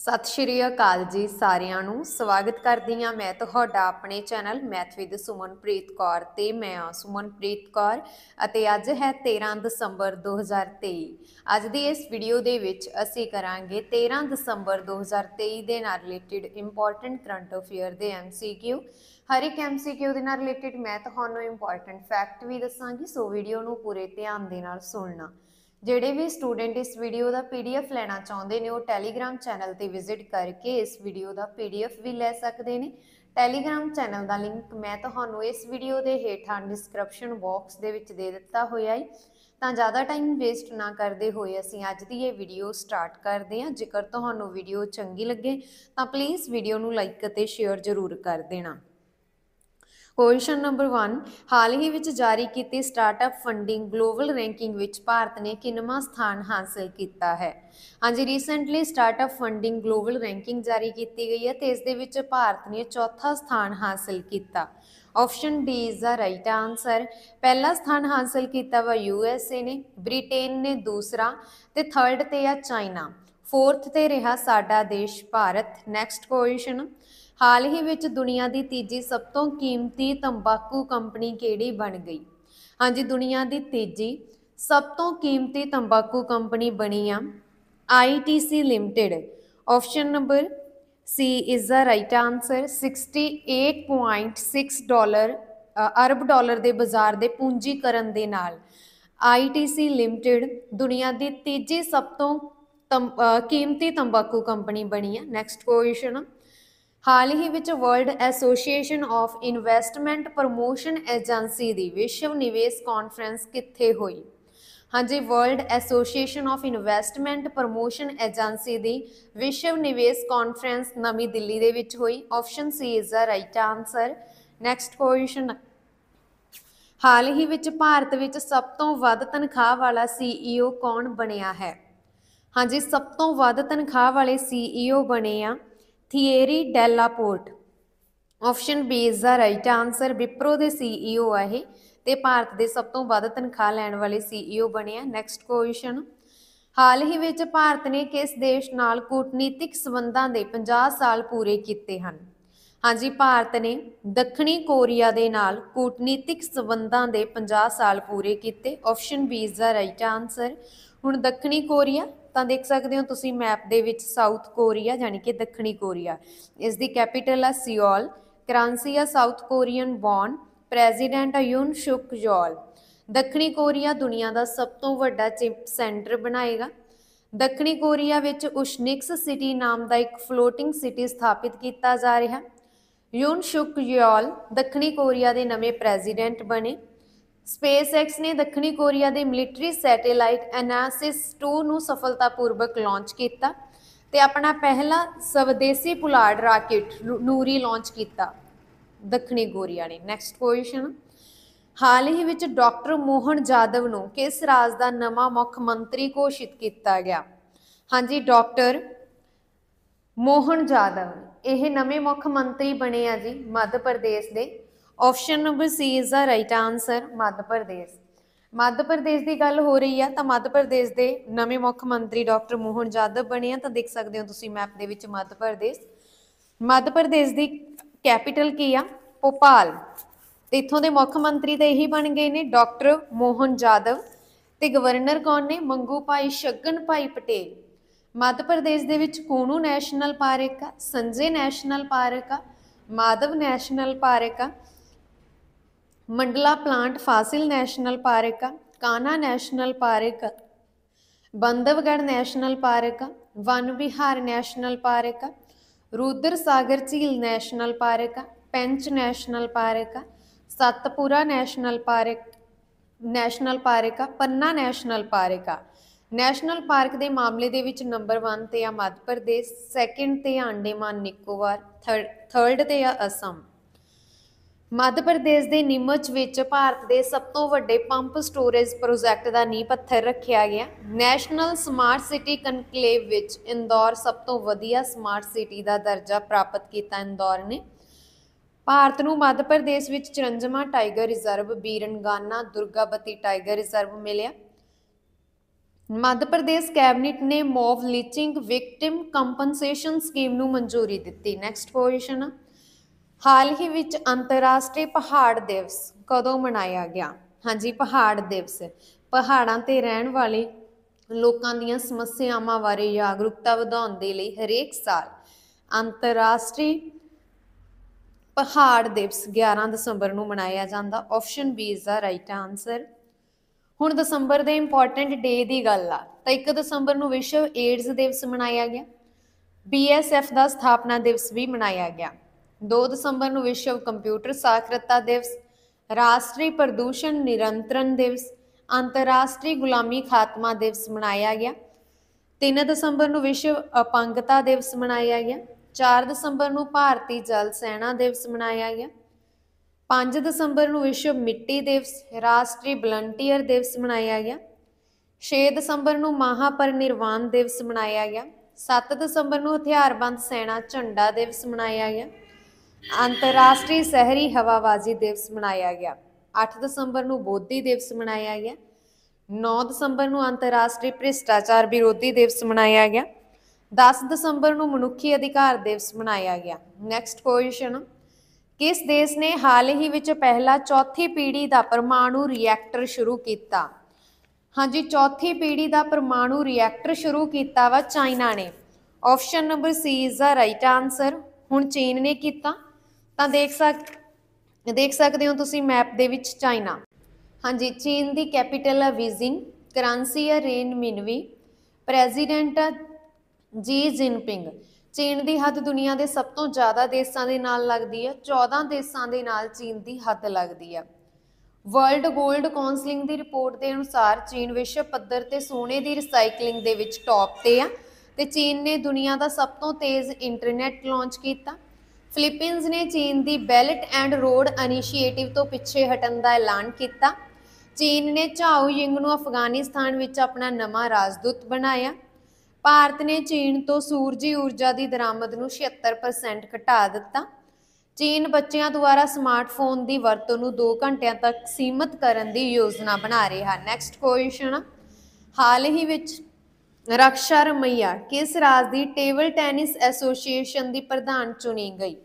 ਸਤਿ ਸ਼੍ਰੀ ਅਕਾਲ ਜੀ ਸਾਰਿਆਂ ਨੂੰ ਸਵਾਗਤ ਕਰਦੀ ਹਾਂ ਮੈਂ ਤੁਹਾਡਾ ਆਪਣੇ channel math with Sumanpreet Kaur ਤੇ ਮੈਂ ਆ ਸੁਮਨਪ੍ਰੀਤ ਕੌਰ ਅਤੇ ਅੱਜ ਹੈ 13 ਦਸੰਬਰ 2023 ਅੱਜ ਦੀ ਇਸ ਵੀਡੀਓ ਦੇ ਵਿੱਚ ਅਸੀਂ ਕਰਾਂਗੇ 13 ਦਸੰਬਰ 2023 ਦੇ ਨਾਲ ਰਿਲੇਟਡ ਇੰਪੋਰਟੈਂਟ ਕਰੰਟ ਅਫੇਅਰ ਦੇ ਐਮਸੀਕਿਊ ਹਰ ਇੱਕ ਐਮਸੀਕਿਊ ਦੇ ਨਾਲ ਰਿਲੇਟਡ ਮੈਂ ਤੁਹਾਨੂੰ ਇੰਪੋਰਟੈਂਟ ਫੈਕਟ ਵੀ ਦੱਸਾਂਗੀ ਸੋ ਵੀਡੀਓ ਨੂੰ ਪੂਰੇ ਧਿਆਨ ਦੇ ਨਾਲ ਸੁਣਨਾ ਜਿਹੜੇ ਵੀ ਸਟੂਡੈਂਟ ਇਸ ਵੀਡੀਓ ਦਾ ਪੀਡੀਐਫ ਲੈਣਾ ਚਾਹੁੰਦੇ ਨੇ ਉਹ ਟੈਲੀਗ੍ਰam ਚੈਨਲ ਤੇ ਵਿਜ਼ਿਟ ਕਰਕੇ ਇਸ ਵੀਡੀਓ ਦਾ ਪੀਡੀਐਫ ਵੀ ਲੈ ਸਕਦੇ ਨੇ ਟੈਲੀਗ੍ਰam ਚੈਨਲ ਦਾ ਲਿੰਕ ਮੈਂ ਤੁਹਾਨੂੰ ਇਸ ਵੀਡੀਓ ਦੇ ਹੇਠਾਂ ਡਿਸਕ੍ਰਿਪਸ਼ਨ ਬਾਕਸ ਦੇ ਵਿੱਚ ਦੇ ਦਿੱਤਾ ਹੋਇਆ ਹੈ ਤਾਂ ਜ਼ਿਆਦਾ ਟਾਈਮ ਵੇਸਟ ਨਾ ਕਰਦੇ ਹੋਏ ਅਸੀਂ ਅੱਜ ਦੀ ਇਹ ਵੀਡੀਓ ਸਟਾਰਟ ਕਰਦੇ ਹਾਂ ਜੇਕਰ ਤੁਹਾਨੂੰ ਵੀਡੀਓ ਚੰਗੀ ਲੱਗੇ ਤਾਂ ਪਲੀਜ਼ ਵੀਡੀਓ ਨੂੰ ਲਾਈਕ ਅਤੇ ਸ਼ੇਅਰ ਜ਼ਰੂਰ ਕਰ ਦੇਣਾ ਪੋਜੀਸ਼ਨ ਨੰਬਰ 1 ਹਾਲ ਹੀ ਵਿੱਚ ਜਾਰੀ ਕੀਤੀ ਸਟਾਰਟਅਪ ਫੰਡਿੰਗ ਗਲੋਬਲ ਰੈਂਕਿੰਗ ਵਿੱਚ ਭਾਰਤ ਨੇ ਕਿੰਨਾ ਸਥਾਨ ਹਾਸਲ ਕੀਤਾ ਹੈ ਹਾਂਜੀ recently startup funding global ranking ਜਾਰੀ ਕੀਤੀ ਗਈ ਹੈ ਤੇ ਇਸ ਦੇ ਵਿੱਚ ਭਾਰਤ ਨੇ ਚੌਥਾ ਸਥਾਨ ਹਾਸਲ ਕੀਤਾ option D is the right answer ਪਹਿਲਾ ਸਥਾਨ ਹਾਸਲ ਕੀਤਾ ਵਾ ਯੂ ਐਸ ਏ ਨੇ ਬ੍ਰਿਟੇਨ ਨੇ ਦੂਸਰਾ ਤੇ ਥਰਡ ਤੇ ਆ ਚਾਈਨਾ ਫੋਰਥ ਤੇ ਰਿਹਾ ਸਾਡਾ ਦੇਸ਼ ਭਾਰਤ ਨੈਕਸਟ ਪੋਜੀਸ਼ਨ ਹਾਲ ਹੀ ਵਿੱਚ ਦੁਨੀਆ ਦੀ ਤੀਜੀ ਸਭ ਤੋਂ ਕੀਮਤੀ ਤੰਬਾਕੂ ਕੰਪਨੀ ਕਿਹੜੀ ਬਣ ਗਈ ਹਾਂਜੀ ਦੁਨੀਆ ਦੀ ਤੀਜੀ ਸਭ ਤੋਂ ਕੀਮਤੀ ਤੰਬਾਕੂ ਕੰਪਨੀ ਬਣੀ ਆ ITC limited option number C is the right answer 68.6 dollar ਅਰਬ ਡਾਲਰ ਦੇ ਬਾਜ਼ਾਰ ਦੇ ਪੂੰਜੀਕਰਨ ਦੇ ਨਾਲ ITC ਲਿਮਟਿਡ ਦੁਨੀਆ ਦੀ ਤੀਜੀ ਸਭ ਤੋਂ ਕੀਮਤੀ ਤੰਬਾਕੂ ਕੰਪਨੀ ਬਣੀ ਆ ਨੈਕਸਟ ਕੁਐਸਚਨ ਹਾਲ ਹੀ ਵਿੱਚ world association of investment promotion agency ਦੀ ਵਿਸ਼ਵ ਨਿਵੇਸ਼ ਕਾਨਫਰੰਸ ਕਿੱਥੇ ਹੋਈ ਹਾਂਜੀ world association of investment promotion agency ਦੀ ਵਿਸ਼ਵ ਨਿਵੇਸ਼ ਕਾਨਫਰੰਸ ਨਵੀਂ ਦਿੱਲੀ ਦੇ ਵਿੱਚ ਹੋਈ option C is the right answer next question ਹਾਲ ਹੀ ਵਿੱਚ ਭਾਰਤ ਵਿੱਚ ਸਭ ਤੋਂ ਵੱਧ ਤਨਖਾਹ ਵਾਲਾ ਸੀਈਓ ਕੌਣ ਬਣਿਆ ਹੈ ਹਾਂਜੀ ਸਭ ਤੋਂ ਵੱਧ ਤਨਖਾਹ ਵਾਲੇ ਸੀਈਓ ਬਣੇ ਆ Thierry Delaporte option B is the right answer Wipro ਦੇ ਸੀਈਓ e ਆ ਇਹ ਤੇ ਭਾਰਤ ਦੇ ਸਭ ਤੋਂ ਵੱਧ ਤਨਖਾਹ ਲੈਣ ਵਾਲੇ ਸੀਈਓ ਬਣਿਆ ਨੈਕਸਟ ਕੁਐਸਚਨ ਹਾਲ ਹੀ ਵਿੱਚ ਭਾਰਤ ਨੇ ਕਿਸ ਦੇਸ਼ ਨਾਲ ਕੂਟਨੀਤਿਕ ਸਬੰਧਾਂ ਦੇ 50 ਸਾਲ ਪੂਰੇ ਕੀਤੇ ਹਨ ਹਾਂਜੀ ਭਾਰਤ ਨੇ ਦੱਖਣੀ ਕੋਰੀਆ ਦੇ ਨਾਲ ਕੂਟਨੀਤਿਕ ਸਬੰਧਾਂ ਦੇ 50 ਸਾਲ ਪੂਰੇ ਕੀਤੇ option B is the right answer ਹੁਣ ਦੱਖਣੀ ਕੋਰੀਆ ਤਾਂ ਦੇਖ ਸਕਦੇ ਹੋ ਤੁਸੀਂ ਮੈਪ ਦੇ ਵਿੱਚ ਸਾਊਥ ਕੋਰੀਆ ਯਾਨੀ ਕਿ ਦੱਖਣੀ ਕੋਰੀਆ ਇਸ ਦੀ ਕੈਪੀਟਲ ਆ ਸਿਓਲ ਕਰੰਸੀ ਆ ਸਾਊਥ ਕੋਰੀਅਨ ਵੌਨ ਪ੍ਰੈਜ਼ੀਡੈਂਟ ਆ ਯੂਨ ਸ਼ੁਕ ਯੋਲ ਦੱਖਣੀ ਕੋਰੀਆ ਦੁਨੀਆ ਦਾ ਸਭ ਤੋਂ ਵੱਡਾ ਚਿਪ ਸੈਂਟਰ ਬਣਾਏਗਾ ਦੱਖਣੀ ਕੋਰੀਆ ਵਿੱਚ ਉਸ਼ਨਿਕਸ ਸਿਟੀ ਨਾਮ ਦਾ ਇੱਕ ਫਲੋਟਿੰਗ ਸਿਟੀ ਸਥਾਪਿਤ ਕੀਤਾ ਜਾ ਰਿਹਾ ਯੂਨ ਸ਼ੁਕ ਯੋਲ ਦੱਖਣੀ ਕੋਰੀਆ ਦੇ ਨਵੇਂ ਪ੍ਰੈਜ਼ੀਡੈਂਟ ਬਣੇ SpaceX ਨੇ ਦੱਖਣੀ ਕੋਰੀਆ ਦੇ ਮਿਲਟਰੀ ਸੈਟੇਲਾਈਟ ਐਨਾਸਿਸ 2 ਨੂੰ ਸਫਲਤਾਪੂਰਵਕ ਲਾਂਚ ਕੀਤਾ ਤੇ ਆਪਣਾ ਪਹਿਲਾ ਸਵਦੇਸੀ ਪੁਲਾੜ ਰਾਕੇਟ ਨੂਰੀ ਲਾਂਚ ਕੀਤਾ ਦੱਖਣੀ ਕੋਰੀਆ ਨੇ ਨੈਕਸਟ ਕੁਐਸਚਨ ਹਾਲ ਹੀ ਵਿੱਚ ਡਾਕਟਰ ਮੋਹਨ ਜਾਦਵ ਨੂੰ ਕਿਸ ਰਾਜ ਦਾ ਨਵਾਂ ਮੁੱਖ ਮੰਤਰੀ ਘੋਸ਼ਿਤ ਕੀਤਾ ਗਿਆ ਹਾਂਜੀ ਡਾਕਟਰ ਮੋਹਨ ਜਾਦਵ ਇਹ ਨਵੇਂ ਮੁੱਖ ਮੰਤਰੀ ਬਣੇ ਆ ਜੀ ਮੱਧ ਪ੍ਰਦੇਸ਼ ਦੇ option number C is the right answer Madhya Pradesh Madhya Pradesh ਦੀ ਗੱਲ ਹੋ ਰਹੀ ਆ ਤਾਂ ਮੱਧ ਪ੍ਰਦੇਸ਼ ਦੇ ਨਵੇਂ ਮੁੱਖ ਮੰਤਰੀ ਡਾਕਟਰ ਮੋਹਨ ਜਾਦਵ ਬਣੇ ਆ ਤਾਂ ਦੇਖ ਸਕਦੇ ਹੋ ਤੁਸੀਂ ਮੈਪ ਦੇ ਵਿੱਚ ਮੱਧ ਪ੍ਰਦੇਸ਼ ਮੱਧ ਪ੍ਰਦੇਸ਼ ਦੀ ਕੈਪੀਟਲ ਕੀ ਆ ਭੋਪਾਲ ਤੇ ਇਥੋਂ ਦੇ ਮੁੱਖ ਮੰਤਰੀ ਤਾਂ ਇਹੀ ਬਣ ਗਏ ਨੇ ਡਾਕਟਰ ਮੋਹਨ ਜਾਦਵ ਤੇ ਗਵਰਨਰ ਕੌਣ ਨੇ ਮੰਗੂ ਭਾਈ ਸ਼ਗਨ ਭਾਈ ਪਟੇਲ ਮੱਧ ਪ੍ਰਦੇਸ਼ ਦੇ ਵਿੱਚ ਕੋਨੂ ਨੈਸ਼ਨਲ ਪਾਰਕ ਆ ਸੰਜੇ ਨੈਸ਼ਨਲ ਪਾਰਕ ਆ ਮਾਧਵ ਨੈਸ਼ਨਲ ਪਾਰਕ ਆ Mandla plant fossil national park Kanha national park Bandhavgarh national park Van Vihar national park Rudra Sagar ਝੀਲ national park Pench national park Satpura national park national park Panna national park national park ਦੇ ਮਾਮਲੇ ਦੇ ਵਿੱਚ ਨੰਬਰ 1 ਤੇ ਆ ਮੱਧ ਪ੍ਰਦੇਸ਼ ਸੈਕਿੰਡ ਤੇ ਆ ਅੰਡੇਮਾਨ ਨਿਕੋਬਾਰ ਥਰਡ ਤੇ ਆ ਅਸਮ ਮੱਧ ਪ੍ਰਦੇਸ਼ ਦੇ ਨਿਮਚ ਵਿੱਚ ਭਾਰਤ ਦੇ ਸਭ ਤੋਂ ਵੱਡੇ ਪੰਪ ਸਟੋਰੇਜ ਪ੍ਰੋਜੈਕਟ ਦਾ ਨੀਂਹ ਪੱਥਰ ਰੱਖਿਆ ਗਿਆ ਨੈਸ਼ਨਲ ਸਮਾਰਟ ਸਿਟੀ ਕਨਕਲੇਵ ਵਿੱਚ ਇੰਦੌਰ ਸਭ ਤੋਂ ਵਧੀਆ ਸਮਾਰਟ ਸਿਟੀ ਦਾ ਦਰਜਾ ਪ੍ਰਾਪਤ ਕੀਤਾ ਇੰਦੌਰ ਨੇ ਭਾਰਤ ਨੂੰ ਮੱਧ ਪ੍ਰਦੇਸ਼ ਵਿੱਚ ਚਰੰਜਮਾ tiger reserve Veerangana Durgavati tiger reserve ਮਿਲਿਆ ਮੱਧ ਪ੍ਰਦੇਸ਼ ਕੈਬਨਿਟ ਨੇ mob lynching victim compensation scheme ਨੂੰ ਮਨਜ਼ੂਰੀ ਦਿੱਤੀ ਨੈਕਸਟ ਪੋਜੀਸ਼ਨ ਹਾਲ ਹੀ ਵਿੱਚ ਅੰਤਰਰਾਸ਼ਟਰੀ ਪਹਾੜ ਦਿਵਸ ਕਦੋਂ ਮਨਾਇਆ ਗਿਆ ਹਾਂਜੀ ਪਹਾੜ ਦਿਵਸ ਪਹਾੜਾਂ ਤੇ ਰਹਿਣ ਵਾਲੇ ਲੋਕਾਂ ਦੀਆਂ ਸਮੱਸਿਆਵਾਂ ਬਾਰੇ ਜਾਗਰੂਕਤਾ ਵਧਾਉਣ ਦੇ ਲਈ ਹਰੇਕ ਸਾਲ ਅੰਤਰਰਾਸ਼ਟਰੀ ਪਹਾੜ ਦਿਵਸ 11 ਦਸੰਬਰ ਨੂੰ ਮਨਾਇਆ ਜਾਂਦਾ option B is the right answer ਹੁਣ ਦਸੰਬਰ ਦੇ ਇੰਪੋਰਟੈਂਟ ਡੇ ਦੀ ਗੱਲ ਆ ਤਾਂ 1 ਦਸੰਬਰ ਨੂੰ ਵਿਸ਼ਵ ਏਡਜ਼ ਦਿਵਸ ਮਨਾਇਆ ਗਿਆ ਬੀਐਸਐਫ ਦਾ ਸਥਾਪਨਾ ਦਿਵਸ ਵੀ ਮਨਾਇਆ ਗਿਆ 2 ਦਸੰਬਰ ਨੂੰ ਵਿਸ਼ਵ ਕੰਪਿਊਟਰ ਸਾਖਰਤਾ ਦਿਵਸ ਰਾਸ਼ਟਰੀ ਪ੍ਰਦੂਸ਼ਣ ਨਿਰੰਤਰਣ ਦਿਵਸ ਅੰਤਰਰਾਸ਼ਟਰੀ ਗੁਲਾਮੀ ਖਾਤਮਾ ਦਿਵਸ ਮਨਾਇਆ ਗਿਆ 3 ਦਸੰਬਰ ਨੂੰ ਵਿਸ਼ਵ ਅਪੰਗਤਾ ਦਿਵਸ ਮਨਾਇਆ ਗਿਆ 4 ਦਸੰਬਰ ਨੂੰ ਭਾਰਤੀ ਜਲ ਸੈਨਾ ਦਿਵਸ ਮਨਾਇਆ ਗਿਆ 5 ਦਸੰਬਰ ਨੂੰ ਵਿਸ਼ਵ ਮਿੱਟੀ ਦਿਵਸ ਰਾਸ਼ਟਰੀ ਵਲੰਟੀਅਰ ਦਿਵਸ ਮਨਾਇਆ ਗਿਆ 6 ਦਸੰਬਰ ਨੂੰ ਮਹਾਪਰਿਨਿਰਵਾਣ ਦਿਵਸ ਮਨਾਇਆ ਗਿਆ 7 ਦਸੰਬਰ ਨੂੰ ਹਥਿਆਰਬੰਦ ਸੈਨਾ ਝੰਡਾ ਦਿਵਸ ਮਨਾਇਆ ਗਿਆ ਅੰਤਰਰਾਸ਼ਟਰੀ ਸ਼ਹਿਰੀ ਹਵਾਬਾਜ਼ੀ ਦਿਵਸ ਮਨਾਇਆ ਗਿਆ 8 ਦਸੰਬਰ ਨੂੰ ਬੋਧੀ ਦਿਵਸ ਮਨਾਇਆ ਗਿਆ 9 ਦਸੰਬਰ ਨੂੰ ਅੰਤਰਰਾਸ਼ਟਰੀ ਭ੍ਰਿਸ਼ਟਾਚਾਰ ਵਿਰੋਧੀ ਦਿਵਸ ਮਨਾਇਆ ਗਿਆ 10 ਦਸੰਬਰ ਨੂੰ ਮਨੁੱਖੀ ਅਧਿਕਾਰ ਦਿਵਸ ਮਨਾਇਆ ਗਿਆ ਨੈਕਸਟ ਕੁਐਸਚਨ ਕਿਸ ਦੇਸ਼ ਨੇ ਹਾਲ ਹੀ ਵਿੱਚ ਪਹਿਲਾ ਚੌਥੀ ਪੀੜ੍ਹੀ ਦਾ ਪਰਮਾਣੂ ਰਿਐਕਟਰ ਸ਼ੁਰੂ ਕੀਤਾ ਹਾਂਜੀ ਚੌਥੀ ਪੀੜ੍ਹੀ ਦਾ ਪਰਮਾਣੂ ਰਿਐਕਟਰ ਸ਼ੁਰੂ ਕੀਤਾ ਵਾ ਚਾਈਨਾ ਨੇ option number C is the right answer ਹੁਣ ਚੀਨ ਨੇ ਕੀਤਾ ਤਾਂ ਦੇਖ ਸਕ ਦੇਖ ਸਕਦੇ ਹੋ ਤੁਸੀਂ ਮੈਪ ਦੇ ਵਿੱਚ ਚਾਈਨਾ ਹਾਂਜੀ ਚੀਨ ਦੀ ਕੈਪੀਟਲ ਹੈ ਬੀਜ਼ਿੰਗ ਕਰੰਸੀ ਹੈ ਰੇਨ ਮਿਨਵੀ ਪ੍ਰੈਜ਼ੀਡੈਂਟ ਹੈ ਜੀ ਜਿਨਪਿੰਗ ਚੀਨ ਦੀ ਹੱਦ ਦੁਨੀਆ ਦੇ ਸਭ ਤੋਂ ਜ਼ਿਆਦਾ ਦੇਸ਼ਾਂ ਦੇ ਨਾਲ ਲੱਗਦੀ ਹੈ 14 ਦੇਸ਼ਾਂ ਦੇ ਨਾਲ ਚੀਨ ਦੀ ਹੱਦ ਲੱਗਦੀ ਹੈ ਵਰਲਡ 골ਡ ਕਾਉਂਸਲਿੰਗ ਦੀ ਰਿਪੋਰਟ ਦੇ ਅਨੁਸਾਰ ਚੀਨ ਵਿਸ਼ਵ ਪੱਧਰ ਤੇ ਸੋਨੇ ਦੀ ਰੀਸਾਈਕਲਿੰਗ ਦੇ ਵਿੱਚ ਟੌਪ ਤੇ ਆ ਤੇ ਚੀਨ ਨੇ ਦੁਨੀਆ ਦਾ ਸਭ ਤੋਂ ਤੇਜ਼ ਇੰਟਰਨੈਟ ਲਾਂਚ ਕੀਤਾ ਫਿਲੀਪੀਨਸ ਨੇ ਚੀਨ ਦੀ ਬੈਲਟ ਐਂਡ ਰੋਡ ਇਨੀਸ਼ੀਏਟਿਵ ਤੋਂ ਪਿੱਛੇ ਹਟਣ ਦਾ ਐਲਾਨ ਕੀਤਾ ਚੀਨ ਨੇ ਝਾਓ ਯਿੰਗ ਨੂੰ ਅਫਗਾਨਿਸਤਾਨ ਵਿੱਚ ਆਪਣਾ ਨਵਾਂ ਰਾਜਦੂਤ ਬਣਾਇਆ ਭਾਰਤ ਨੇ ਚੀਨ ਤੋਂ ਸੂਰਜੀ ਊਰਜਾ ਦੀ ਦਰਾਮਦ ਨੂੰ 76% ਘਟਾ ਦਿੱਤਾ ਚੀਨ ਬੱਚਿਆਂ ਦੁਆਰਾ ਸਮਾਰਟਫੋਨ ਦੀ ਵਰਤੋਂ ਨੂੰ 2 ਘੰਟਿਆਂ ਤੱਕ ਸੀਮਤ ਕਰਨ ਦੀ ਯੋਜਨਾ ਬਣਾ ਰਿਹਾ ਨੈਕਸਟ ਕੁਐਸਚਨ ਹਾਲ ਹੀ ਵਿੱਚ ਰਕਸ਼ਾ ਰਮਈਆ ਕਿਸ ਰਾਜ ਦੀ ਟੇਬਲ ਟੈਨਿਸ ਐਸੋਸੀਏਸ਼ਨ ਦੀ ਪ੍ਰਧਾਨ ਚੁਣੀ ਗਈ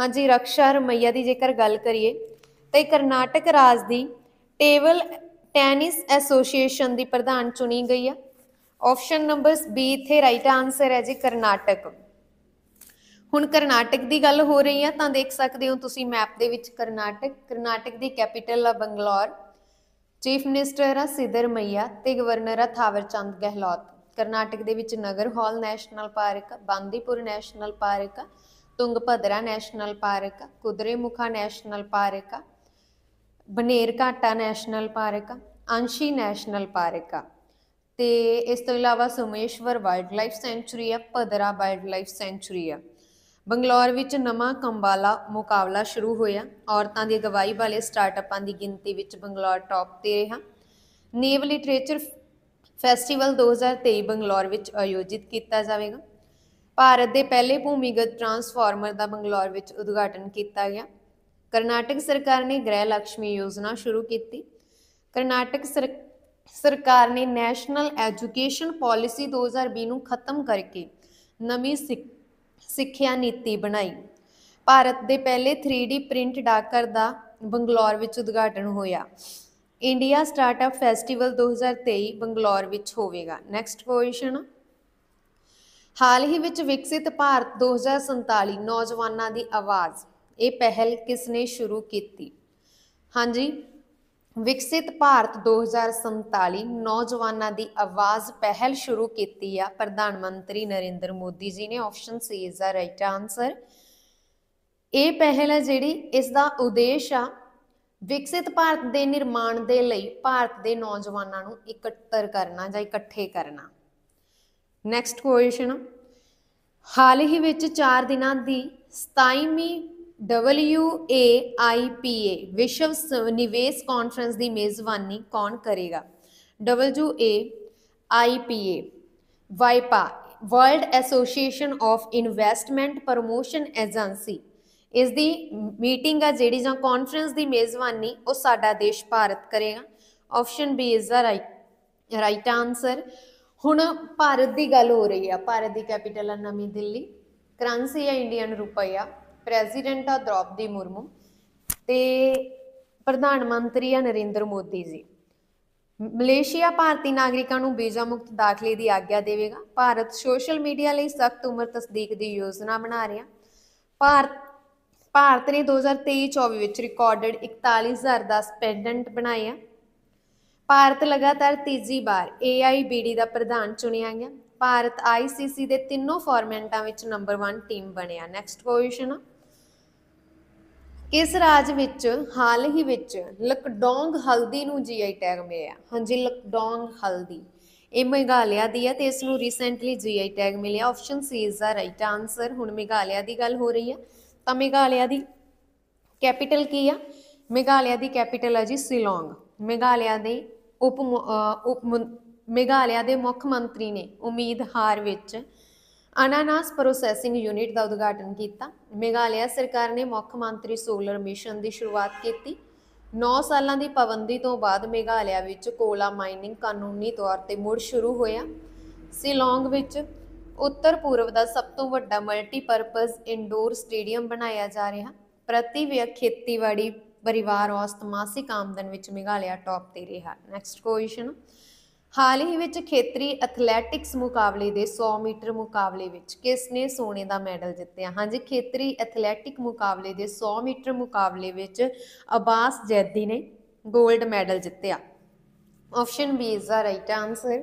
ਹਾਂਜੀ ਰਕਸ਼ਾ ਰਮਈਆ ਦੀ ਜੇਕਰ ਗੱਲ ਕਰੀਏ ਤੇ ਕਰਨਾਟਕ ਰਾਜ ਦੀ ਟੇਬਲ ਟੈਨਿਸ ਐਸੋਸੀਏਸ਼ਨ ਦੀ ਪ੍ਰਧਾਨ ਚੁਣੀ ਗਈ ਆ ਆਪਸ਼ਨ ਨੰਬਰ ਬੀ ਇਥੇ ਰਾਈਟ ਆਨਸਰ ਹੈ ਜੀ ਕਰਨਾਟਕ ਹੁਣ ਕਰਨਾਟਕ ਦੀ ਗੱਲ ਹੋ ਰਹੀ ਆ ਤਾਂ ਦੇਖ ਸਕਦੇ ਹੋ ਤੁਸੀਂ ਮੈਪ ਦੇ ਵਿੱਚ ਕਰਨਾਟਕ ਕਰਨਾਟਕ ਦੀ ਕੈਪੀਟਲ ਆ ਬੰਗਲੌਰ ਚੀਫ ਮਿਨਿਸਟਰ ਆ ਮਈਆ ਤੇ ਗਵਰਨਰ ਆ ਥਾਵਰਚੰਦ ਗਹਿਲੋਤ ਕਰਨਾਟਕ ਦੇ ਵਿੱਚ Nagarhole national park Bandipur national park Tungabhadra national park Kudremukh national park ਘਾਟਾ national park Anshi national park ਤੇ ਇਸ ਤੋਂ ਇਲਾਵਾ ਸੁਮੇਸ਼ਵਰ ਵਾਈਲਡ ਲਾਈਫ ਸੈਂਚੂਰੀ ਹੈ ਭਦਰਾ ਵਾਈਲਡ ਲਾਈਫ ਸੈਂਚੂਰੀ ਹੈ ਬੰਗਲੌਰ ਵਿੱਚ ਨਵਾਂ ਕੰਬਾਲਾ ਮੁਕਾਬਲਾ ਸ਼ੁਰੂ ਹੋਇਆ ਔਰਤਾਂ ਦੀ ਅਗਵਾਈ ਵਾਲੇ ਸਟਾਰਟਅਪਾਂ ਦੀ ਗਿਣਤੀ ਵਿੱਚ ਬੰਗਲੌਰ ਟੌਪ ਤੇ ਰਿਹਾ ਨੇਵ ਲਿਟਰੇਚਰ ਫੈਸਟੀਵਲ 2023 ਬੰਗਲੌਰ ਵਿੱਚ ਆਯੋਜਿਤ ਕੀਤਾ ਜਾਵੇਗਾ ਭਾਰਤ ਦੇ ਪਹਿਲੇ ਭੂਮੀਗਤ ਟਰਾਂਸਫਾਰਮਰ ਦਾ ਬੰਗਲੌਰ ਵਿੱਚ ਉਦਘਾਟਨ ਕੀਤਾ ਗਿਆ ਕਰਨਾਟਕ ਸਰਕਾਰ ਨੇ ਗ੍ਰਹਿ ਲక్ష్ਮੀ ਯੋਜਨਾ ਸ਼ੁਰੂ ਕੀਤੀ ਕਰਨਾਟਕ ਸਰਕਾਰ ਨੇ ਨੈਸ਼ਨਲ ਐਜੂਕੇਸ਼ਨ ਪਾਲਿਸੀ 2020 ਨੂੰ ਖਤਮ ਕਰਕੇ ਨਵੀਂ ਸਿੱਖਿਆ ਨੀਤੀ ਬਣਾਈ ਭਾਰਤ ਦੇ ਪਹਿਲੇ 3D ਪ੍ਰਿੰਟ ਡਾਕਰ ਦਾ ਬੰਗਲੌਰ ਵਿੱਚ ਉਦਘਾਟਨ ਹੋਇਆ ਇੰਡੀਆ ਸਟਾਰਟਅਪ ਫੈਸਟੀਵਲ 2023 ਬੰਗਲੌਰ ਵਿੱਚ ਹੋਵੇਗਾ ਨੈਕਸਟ ਪੋਜੀਸ਼ਨ ਹਾਲ ਹੀ ਵਿੱਚ ਵਿਕਸਿਤ ਭਾਰਤ 2047 ਨੌਜਵਾਨਾਂ ਦੀ ਆਵਾਜ਼ ਇਹ ਪਹਿਲ ਕਿਸ ਨੇ ਸ਼ੁਰੂ ਕੀਤੀ ਹਾਂਜੀ ਵਿਕਸਿਤ ਭਾਰਤ 2047 ਨੌਜਵਾਨਾਂ ਦੀ ਆਵਾਜ਼ ਪਹਿਲ ਸ਼ੁਰੂ ਕੀਤੀ ਆ ਪ੍ਰਧਾਨ ਮੰਤਰੀ ਨਰਿੰਦਰ ਮੋਦੀ ਜੀ ਨੇ option C is the right answer ਇਹ ਪਹਿਲ ਹੈ ਜਿਹੜੀ ਇਸ ਦਾ ਉਦੇਸ਼ ਆ ਵਿਕਸਿਤ ਭਾਰਤ ਦੇ ਨਿਰਮਾਣ ਦੇ ਲਈ ਭਾਰਤ ਦੇ ਨੌਜਵਾਨਾਂ ਨੂੰ ਇਕੱਤਰ ਕਰਨਾ ਜਾਂ ਇਕੱਠੇ ਕਰਨਾ ਨੈਕਸਟ ਕੁਐਸਚਨ ਹਾਲ ਹੀ ਵਿੱਚ 4 ਦਿਨਾਂ ਦੀ 27ਵੀਂ WAIPA ਵਿਸ਼ਵ ਨਿਵੇਸ਼ ਕਾਨਫਰੰਸ ਦੀ ਮੇਜ਼ਬਾਨੀ ਕੌਣ ਕਰੇਗਾ WAIPA ਵਾਈਪਾ world association of investment promotion agency ਇਸ ਦੀ ਮੀਟਿੰਗ ਆ ਜਿਹੜੀ ਜਾਂ ਕਾਨਫਰੰਸ ਦੀ ਮੇਜ਼ਬਾਨੀ ਉਹ ਸਾਡਾ ਦੇਸ਼ ਭਾਰਤ ਕਰੇਗਾ option B is the right right answer ਹੁਣ ਭਾਰਤ ਦੀ ਗੱਲ ਹੋ ਰਹੀ ਆ ਭਾਰਤ ਦੀ ਕੈਪੀਟਲ ਆ ਨਵੀਂ ਦਿੱਲੀ ਕਰੰਸੀ ਆ ਇੰਡੀਅਨ ਰੁਪਈਆ ਪ੍ਰੈਜ਼ੀਡੈਂਟ ਆ ਦ੍ਰੋਪਦੀ ਮੁਰਮੂ ਤੇ ਪ੍ਰਧਾਨ ਮੰਤਰੀ ਆ ਨਰਿੰਦਰ ਮੋਦੀ ਜੀ ਮਲੇਸ਼ੀਆ ਭਾਰਤੀ ਨਾਗਰਿਕਾਂ ਨੂੰ ਵੀਜ਼ਾ ਮੁਕਤ ਦਾਖਲੇ ਦੀ ਆਗਿਆ ਦੇਵੇਗਾ ਭਾਰਤ ਸੋਸ਼ਲ ਮੀਡੀਆ ਲਈ ਸਖਤ ਉਮਰ ਤਸਦੀਕ ਦੀ ਯੋਜਨਾ ਬਣਾ ਰਿਹਾ ਭਾਰਤ ਭਾਰਤ ਨੇ 2023-24 ਵਿੱਚ ਰਿਕਾਰਡਡ 41010 ਪੈਂਡੈਂਟ ਬਣਾਏ ਆ ਭਾਰਤ ਲਗਾਤਾਰ ਤੀਜੀ ਵਾਰ AIBD ਦਾ ਪ੍ਰਧਾਨ ਚੁਣਿਆ ਗਿਆ ਭਾਰਤ ICC ਦੇ ਤਿੰਨੋਂ ਫਾਰਮੈਂਟਾਂ ਵਿੱਚ ਨੰਬਰ 1 ਟੀਮ ਬਣਿਆ ਨੈਕਸਟ ਪੋਜੀਸ਼ਨ ਕਿਸ ਰਾਜ ਵਿੱਚ ਹਾਲ ਹੀ ਵਿੱਚ ਲਕਡੋਂਗ ਹਲਦੀ ਨੂੰ ਜੀਆਈ ਟੈਗ ਮਿਲਿਆ ਹਾਂਜੀ ਲਕਡੋਂਗ ਹਲਦੀ ਇਹ ਮੇਘਾਲਿਆ ਦੀ ਹੈ ਤੇ ਇਸ ਨੂੰ ਰੀਸੈਂਟਲੀ ਜੀਆਈ ਟੈਗ ਮਿਲਿਆ option C is the right answer ਹੁਣ ਮੇਘਾਲਿਆ ਦੀ ਗੱਲ ਹੋ ਰਹੀ ਹੈ ਤਾਂ ਮੇਘਾਲਿਆ ਦੀ ਕੈਪੀਟਲ ਕੀ ਆ ਮੇਘਾਲਿਆ ਦੀ ਕੈਪੀਟਲ ਹੈ ਜੀ ਸਿਲੋਂਗ ਮੇਘਾਲਿਆ ਦੇ ਉਪ ਉਪ ਮੇਘਾਲਿਆ ਦੇ ਮੁੱਖ ਮੰਤਰੀ ਨੇ ਉਮੀਦ ਹਾਰ ਵਿੱਚ ਅਨਾਨਾਸ ਪ੍ਰੋਸੈਸਿੰਗ ਯੂਨਿਟ ਦਾ ਉਦਘਾਟਨ ਕੀਤਾ ਮੇਘਾਲਿਆ ਸਰਕਾਰ ਨੇ ਮੁੱਖ ਮੰਤਰੀ ਸੋਲਰ ਮਿਸ਼ਨ ਦੀ ਸ਼ੁਰੂਆਤ ਕੀਤੀ 9 ਸਾਲਾਂ ਦੀ ਪਾਬੰਦੀ ਤੋਂ ਬਾਅਦ ਮੇਘਾਲਿਆ ਵਿੱਚ ਕੋਲਾ ਮਾਈਨਿੰਗ ਕਾਨੂੰਨੀ ਤੌਰ ਤੇ ਮੁੜ ਸ਼ੁਰੂ ਹੋਇਆ ਸਿਲੋਂਗ ਵਿੱਚ ਉੱਤਰ ਪੂਰਬ ਦਾ ਸਭ ਤੋਂ ਵੱਡਾ ਮਲਟੀਪਰਪਸ ਇਨਡੋਰ ਸਟੇਡੀਅਮ ਬਣਾਇਆ ਜਾ ਰਿਹਾ ਪ੍ਰਤੀ ਵਿਅਕ ਖੇਤੀਬਾੜੀ ਪਰਿਵਾਰ ਔਸਤ ਮਾਸਿਕ ਆਮਦਨ ਵਿੱਚ ਮਿਗਾਲਿਆ ਟੌਪ ਤੇ ਰਿਹਾ ਨੈਕਸਟ ਕੁਐਸਚਨ ਹਾਲ ਹੀ ਵਿੱਚ ਖੇਤਰੀ ਐਥਲੈਟਿਕਸ ਮੁਕਾਬਲੇ ਦੇ 100 ਮੀਟਰ ਮੁਕਾਬਲੇ ਵਿੱਚ ਕਿਸ ਨੇ ਸੋਨੇ ਦਾ ਮੈਡਲ ਜਿੱਤਿਆ ਹਾਂਜੀ ਖੇਤਰੀ ਐਥਲੈਟਿਕ ਮੁਕਾਬਲੇ ਦੇ 100 ਮੀਟਰ ਮੁਕਾਬਲੇ ਵਿੱਚ ਅਬਾਸ ਜੈਦੀ ਨੇ 골ਡ ਮੈਡਲ ਜਿੱਤਿਆ option B is the right answer